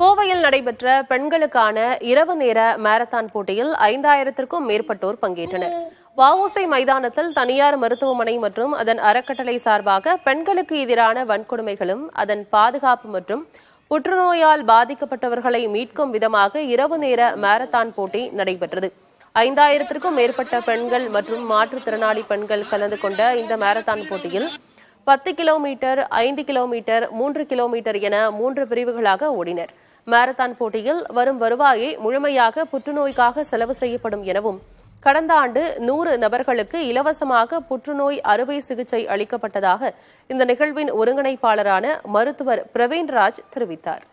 கோவையில் நடைபெற்ற பெண்களுக்கான இரவு நேர மாரத்தான் போட்டியில் ஐந்தாயிரத்திற்கும் மேற்பட்டோர் பங்கேற்றனர் வஉசி மைதானத்தில் தனியார் மருத்துவமனை மற்றும் அதன் அறக்கட்டளை சார்பாக பெண்களுக்கு எதிரான வன்கொடுமைகளும் அதன் பாதுகாப்பு மற்றும் புற்றுநோயால் பாதிக்கப்பட்டவர்களை மீட்கும் விதமாக இரவு நேர மாரத்தான் போட்டி நடைபெற்றது ஐந்தாயிரத்திற்கும் மேற்பட்ட பெண்கள் மற்றும் மாற்றுத்திறனாளி பெண்கள் கலந்து கொண்ட இந்த மாரத்தான் போட்டியில் பத்து கிலோமீட்டர் ஐந்து கிலோமீட்டர் மூன்று கிலோமீட்டர் என மூன்று பிரிவுகளாக ஓடினர் மாரத்தான் போட்டியில் வரும் வருவாயை முழுமையாக புற்றுநோய்க்காக செலவு செய்யப்படும் எனவும் கடந்த ஆண்டு நூறு நபர்களுக்கு இலவசமாக புற்றுநோய் அறுவை சிகிச்சை அளிக்கப்பட்டதாக இந்த நிகழ்வின் ஒருங்கிணைப்பாளரான மருத்துவர் பிரவீன்ராஜ் தெரிவித்தார்